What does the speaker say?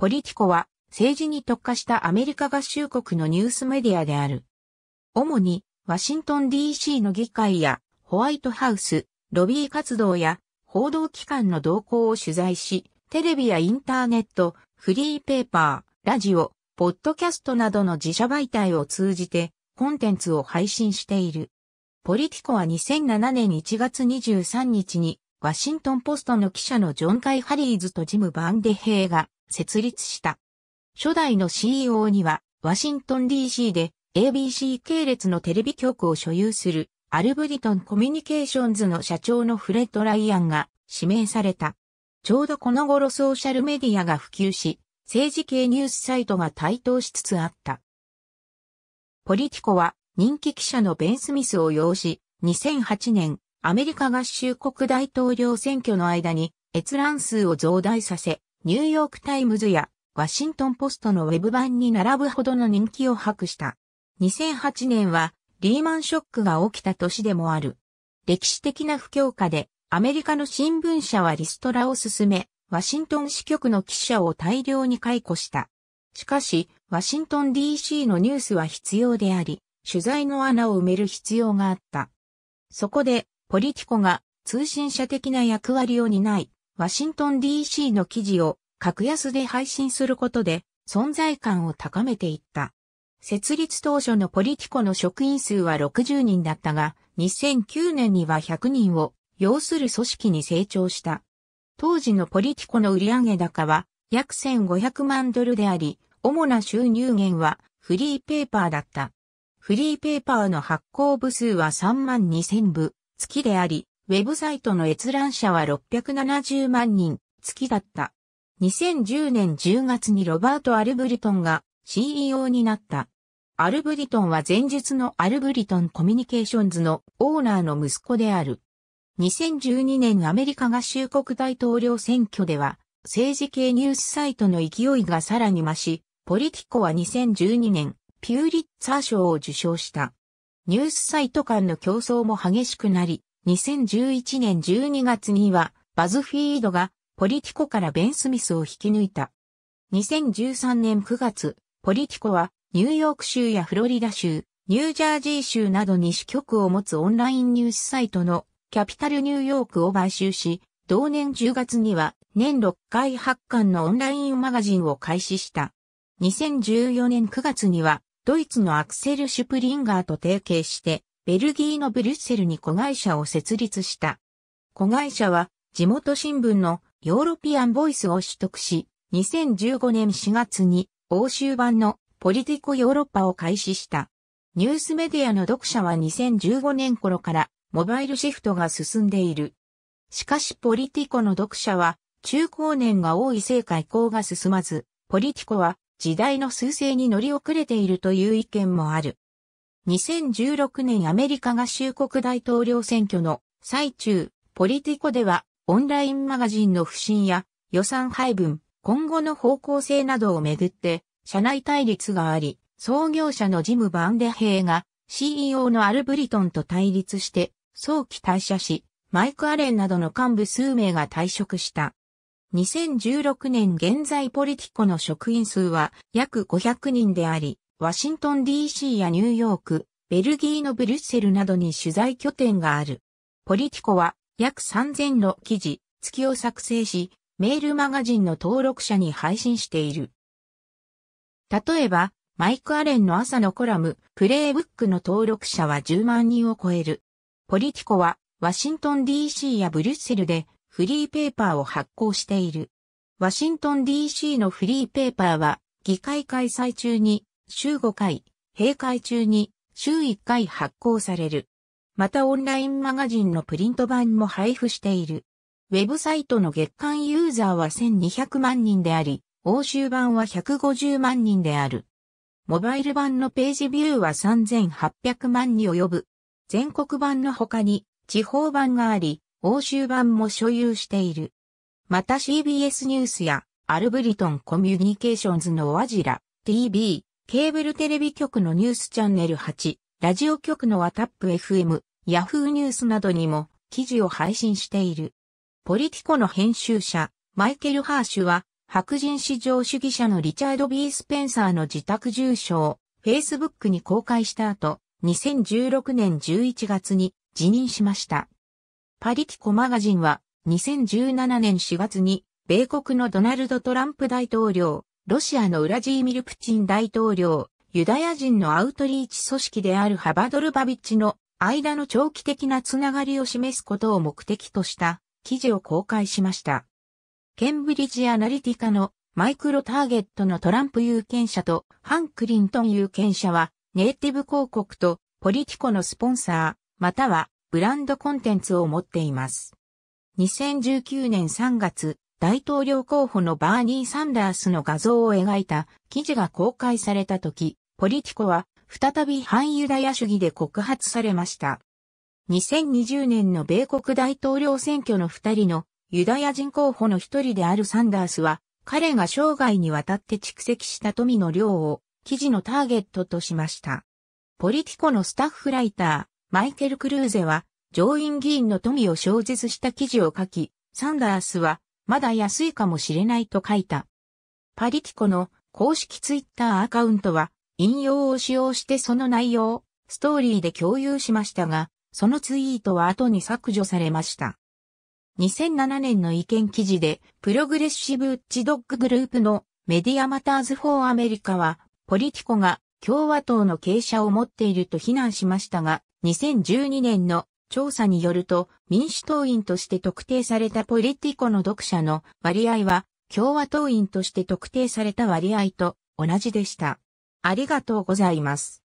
ポリティコは政治に特化したアメリカ合衆国のニュースメディアである。主にワシントン DC の議会やホワイトハウス、ロビー活動や報道機関の動向を取材し、テレビやインターネット、フリーペーパー、ラジオ、ポッドキャストなどの自社媒体を通じてコンテンツを配信している。ポリティコは2007年1月23日にワシントンポストの記者のジョン・カイ・ハリーズとジム・バンデヘイが設立した。初代の CEO には、ワシントン DC で ABC 系列のテレビ局を所有するアルブリトンコミュニケーションズの社長のフレッド・ライアンが指名された。ちょうどこの頃ソーシャルメディアが普及し、政治系ニュースサイトが台頭しつつあった。ポリティコは人気記者のベン・スミスを擁し、2008年、アメリカ合衆国大統領選挙の間に閲覧数を増大させ、ニューヨークタイムズやワシントンポストのウェブ版に並ぶほどの人気を博した。2008年はリーマンショックが起きた年でもある。歴史的な不況下でアメリカの新聞社はリストラを進め、ワシントン支局の記者を大量に解雇した。しかし、ワシントン DC のニュースは必要であり、取材の穴を埋める必要があった。そこで、ポリティコが通信社的な役割を担い、ワシントン DC の記事を格安で配信することで存在感を高めていった。設立当初のポリティコの職員数は60人だったが、2009年には100人を要する組織に成長した。当時のポリティコの売上高は約1500万ドルであり、主な収入源はフリーペーパーだった。フリーペーパーの発行部数は3万2000部、月であり、ウェブサイトの閲覧者は670万人、月だった。2010年10月にロバート・アルブリトンが CEO になった。アルブリトンは前述のアルブリトンコミュニケーションズのオーナーの息子である。2012年アメリカ合衆国大統領選挙では、政治系ニュースサイトの勢いがさらに増し、ポリティコは2012年、ピューリッツァー賞を受賞した。ニュースサイト間の競争も激しくなり、2011年12月には、バズフィードが、ポリティコからベン・スミスを引き抜いた。2013年9月、ポリティコは、ニューヨーク州やフロリダ州、ニュージャージー州などに支局を持つオンラインニュースサイトのキャピタルニューヨークを買収し、同年10月には年6回発刊のオンラインマガジンを開始した。2014年9月にはドイツのアクセル・シュプリンガーと提携してベルギーのブリュッセルに子会社を設立した。子会社は地元新聞のヨーロピアンボイスを取得し、2015年4月に欧州版のポリティコヨーロッパを開始した。ニュースメディアの読者は2015年頃からモバイルシフトが進んでいる。しかしポリティコの読者は中高年が多いせいか移行が進まず、ポリティコは時代の趨勢に乗り遅れているという意見もある。2016年アメリカ合衆国大統領選挙の最中、ポリティコではオンラインマガジンの不振や予算配分、今後の方向性などをめぐって社内対立があり、創業者のジム・バンデ兵が CEO のアルブリトンと対立して早期退社し、マイク・アレンなどの幹部数名が退職した。2016年現在ポリティコの職員数は約500人であり、ワシントン DC やニューヨーク、ベルギーのブリュッセルなどに取材拠点がある。ポリティコは約3000の記事、月を作成し、メールマガジンの登録者に配信している。例えば、マイク・アレンの朝のコラム、プレイブックの登録者は10万人を超える。ポリティコは、ワシントン DC やブリュッセルで、フリーペーパーを発行している。ワシントン DC のフリーペーパーは、議会開催中に週5回、閉会中に週1回発行される。またオンラインマガジンのプリント版も配布している。ウェブサイトの月間ユーザーは1200万人であり、欧州版は150万人である。モバイル版のページビューは3800万に及ぶ。全国版の他に地方版があり、欧州版も所有している。また CBS ニュースやアルブリトンコミュニケーションズのワジラ、TV、ケーブルテレビ局のニュースチャンネル8、ラジオ局のワタップ FM、ヤフーニュースなどにも記事を配信している。ポリティコの編集者、マイケル・ハーシュは、白人至上主義者のリチャード・ B・ スペンサーの自宅住所を Facebook に公開した後、2016年11月に辞任しました。パリティコマガジンは2017年4月に米国のドナルド・トランプ大統領ロシアのウラジーミル・プチン大統領、ユダヤ人のアウトリーチ組織であるハバドルバビッチの間の長期的なつながりを示すことを目的とした記事を公開しました。ケンブリッジ・アナリティカのマイクロターゲットのトランプ有権者とハン・クリントン有権者はネイティブ広告とポリティコのスポンサー、またはブランドコンテンツを持っています。2019年3月、大統領候補のバーニー・サンダースの画像を描いた記事が公開された時、ポリティコは再び反ユダヤ主義で告発されました。2020年の米国大統領選挙の二人のユダヤ人候補の一人であるサンダースは、彼が生涯にわたって蓄積した富の量を記事のターゲットとしました。ポリティコのスタッフライター、マイケル・クルーゼは、上院議員の富を小説した記事を書き、サンダースはまだ安いかもしれないと書いた。パリティコの公式ツイッターアカウントは引用を使用してその内容、ストーリーで共有しましたが、そのツイートは後に削除されました。2007年の意見記事で、プログレッシブウッチドッググループのメディアマターズ・フォー・アメリカは、ポリティコが共和党の傾斜を持っていると非難しましたが、2012年の調査によると、民主党員として特定されたポリティコの読者の割合は、共和党員として特定された割合と同じでした。ありがとうございます。